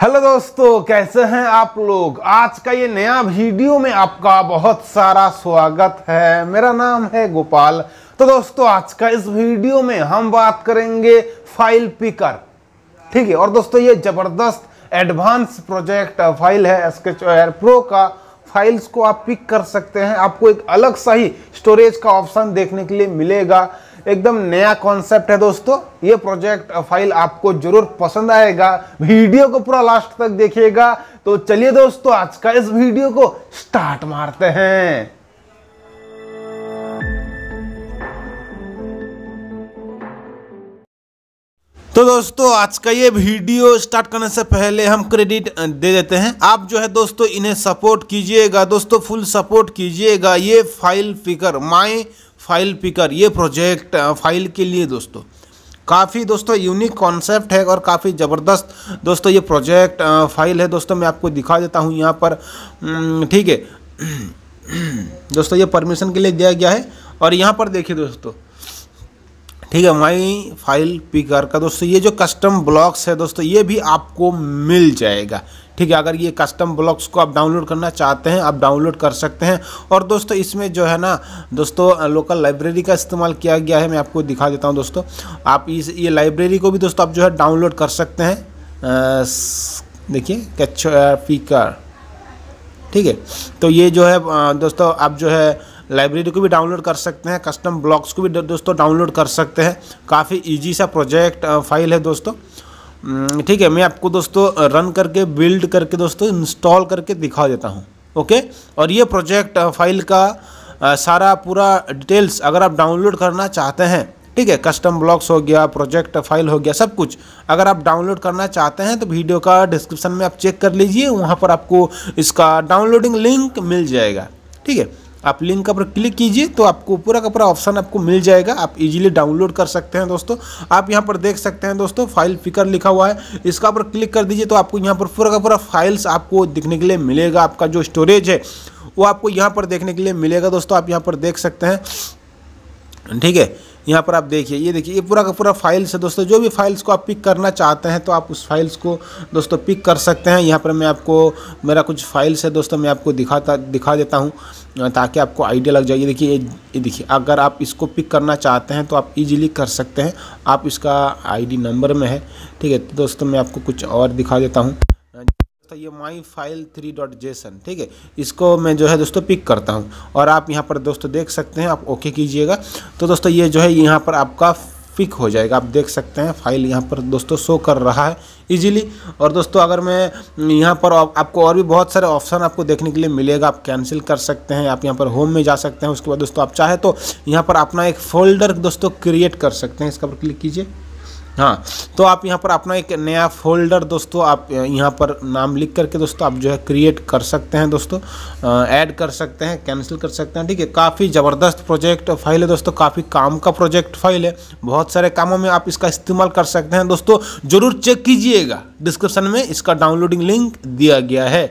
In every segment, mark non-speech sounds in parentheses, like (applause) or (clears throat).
hello दोस्तों कैसे हैं आप लोग आज का ये नया वीडियो में आपका बहुत सारा स्वागत है मेरा नाम है गोपाल तो दोस्तों आज का इस वीडियो में हम बात करेंगे फाइल पिकर ठीक है और दोस्तों ये ज़बरदस्त एडवांस प्रोजेक्ट फाइल है स्केच प्रो का फाइल्स को आप पिक कर सकते हैं आपको एक अलग सा ही स्टोरेज का ऑप्शन देखने के लिए मिलेगा एकदम नया कॉन्सेप्ट है दोस्तों ये प्रोजेक्ट फाइल आपको जरूर पसंद आएगा वीडियो को पूरा लास्ट तक देखिएगा तो चलिए दोस्तों आज का इस वीडियो को स्टार्ट मारते हैं तो दोस्तों आज का ये वीडियो स्टार्ट करने से पहले हम क्रेडिट दे देते हैं आप जो है दोस्तों इन्हें सपोर्ट कीजिएगा दोस्तों फुल सपोर्ट कीजिएगा ये file picker my file picker ये प्रोजेक्ट फाइल के लिए दोस्तों काफ़ी दोस्तों यूनिक कॉन्सेप्ट है और काफ़ी ज़बरदस्त दोस्तों ये प्रोजेक्ट फाइल है दोस्तों मैं आपको दिखा देता हूँ यहाँ पर ठीक है (clears throat) दोस्तों ये परमिशन के लिए दिया गया है और यहाँ पर देखिए दोस्तों ठीक है माई फाइल पिकर का दोस्तों ये जो कस्टम ब्लॉक्स है दोस्तों ये भी आपको मिल जाएगा ठीक है अगर ये कस्टम ब्लॉक्स को आप डाउनलोड करना चाहते हैं आप डाउनलोड कर सकते हैं और दोस्तों इसमें जो है ना दोस्तों लोकल लाइब्रेरी का इस्तेमाल किया गया है मैं आपको दिखा देता हूँ दोस्तों आप इस ये लाइब्रेरी को भी दोस्तों आप जो है डाउनलोड कर सकते हैं देखिए कैच पीकर ठीक है तो ये जो है दोस्तों आप जो है लाइब्रेरी को भी डाउनलोड कर सकते हैं कस्टम ब्लॉक्स को भी दोस्तों डाउनलोड कर सकते हैं काफ़ी इजी सा प्रोजेक्ट फाइल है दोस्तों हम्म, ठीक है मैं आपको दोस्तों रन करके बिल्ड करके दोस्तों इंस्टॉल करके दिखा देता हूँ ओके और ये प्रोजेक्ट फाइल का सारा पूरा डिटेल्स अगर आप डाउनलोड करना चाहते हैं ठीक है कस्टम ब्लॉक्स हो गया प्रोजेक्ट फाइल हो गया सब कुछ अगर आप डाउनलोड करना चाहते हैं तो वीडियो का डिस्क्रिप्शन में आप चेक कर लीजिए वहाँ पर आपको इसका डाउनलोडिंग लिंक मिल जाएगा ठीक है आप लिंक पर क्लिक कीजिए तो आपको पूरा का पूरा ऑप्शन आपको मिल जाएगा आप इजीली डाउनलोड कर सकते हैं दोस्तों आप यहाँ पर देख सकते हैं दोस्तों फाइल फिकर लिखा हुआ है इसका पर क्लिक कर दीजिए तो आपको यहाँ पर पूरा का पूरा फाइल्स आपको दिखने के लिए मिलेगा आपका जो स्टोरेज है वो आपको यहाँ पर देखने के लिए मिलेगा दोस्तों आप यहाँ पर देख सकते हैं ठीक है यहाँ पर आप देखिए ये देखिए ये पूरा का पूरा फाइल्स है दोस्तों जो भी फाइल्स को आप पिक करना चाहते हैं तो आप उस फाइल्स को दोस्तों पिक कर सकते हैं यहाँ पर मैं आपको मेरा कुछ फाइल्स है दोस्तों मैं आपको दिखाता दिखा देता हूँ ताकि आपको आइडिया लग जाए ये देखिए ये देखिए अगर आप इसको पिक करना चाहते हैं तो आप इजीली कर सकते हैं आप इसका आईडी नंबर में है ठीक है तो दोस्तों मैं आपको कुछ और दिखा देता हूँ तो ये my file three dot JSON ठीक है इसको मैं जो है दोस्तों पिक करता हूँ और आप यहाँ पर दोस्तों देख सकते हैं आप ओके कीजिएगा तो दोस्तों ये जो है यहाँ पर आपका पिक हो जाएगा आप देख सकते हैं फाइल यहाँ पर दोस्तों शो कर रहा है इजीली और दोस्तों अगर मैं यहाँ पर आपको और भी बहुत सारे ऑप्शन आपको देखने के लिए मिलेगा आप कैंसिल कर सकते हैं आप यहाँ पर होम में जा सकते हैं उसके बाद दोस्तों आप चाहे तो यहाँ पर अपना एक फोल्डर दोस्तों क्रिएट कर सकते हैं इसका पर क्लिक कीजिए हाँ तो आप यहाँ पर अपना एक नया फोल्डर दोस्तों आप यहाँ पर नाम लिख करके दोस्तों आप जो है क्रिएट कर सकते हैं दोस्तों ऐड कर सकते हैं कैंसिल कर सकते हैं ठीक है काफ़ी ज़बरदस्त प्रोजेक्ट फाइल है दोस्तों काफ़ी काम का प्रोजेक्ट फाइल है बहुत सारे कामों में आप इसका इस्तेमाल कर सकते हैं दोस्तों ज़रूर चेक कीजिएगा डिस्क्रिप्शन में इसका डाउनलोडिंग लिंक दिया गया है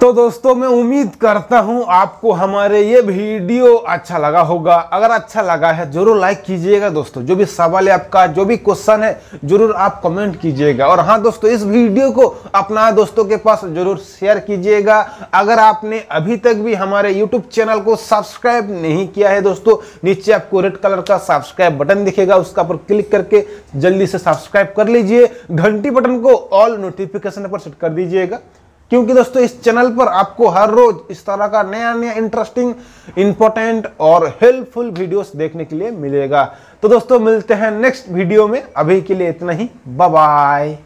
तो दोस्तों मैं उम्मीद करता हूं आपको हमारे ये वीडियो अच्छा लगा होगा अगर अच्छा लगा है जरूर लाइक कीजिएगा दोस्तों जो भी सवाल है आपका जो भी क्वेश्चन है जरूर आप कमेंट कीजिएगा और हाँ दोस्तों इस वीडियो को अपना दोस्तों के पास जरूर शेयर कीजिएगा अगर आपने अभी तक भी हमारे यूट्यूब चैनल को सब्सक्राइब नहीं किया है दोस्तों नीचे आपको रेड कलर का सब्सक्राइब बटन दिखेगा उसका ऊपर क्लिक करके जल्दी से सब्सक्राइब कर लीजिए घंटी बटन को ऑल नोटिफिकेशन पर सेट कर दीजिएगा क्योंकि दोस्तों इस चैनल पर आपको हर रोज इस तरह का नया नया इंटरेस्टिंग इंपॉर्टेंट और हेल्पफुल वीडियोस देखने के लिए मिलेगा तो दोस्तों मिलते हैं नेक्स्ट वीडियो में अभी के लिए इतना ही बाय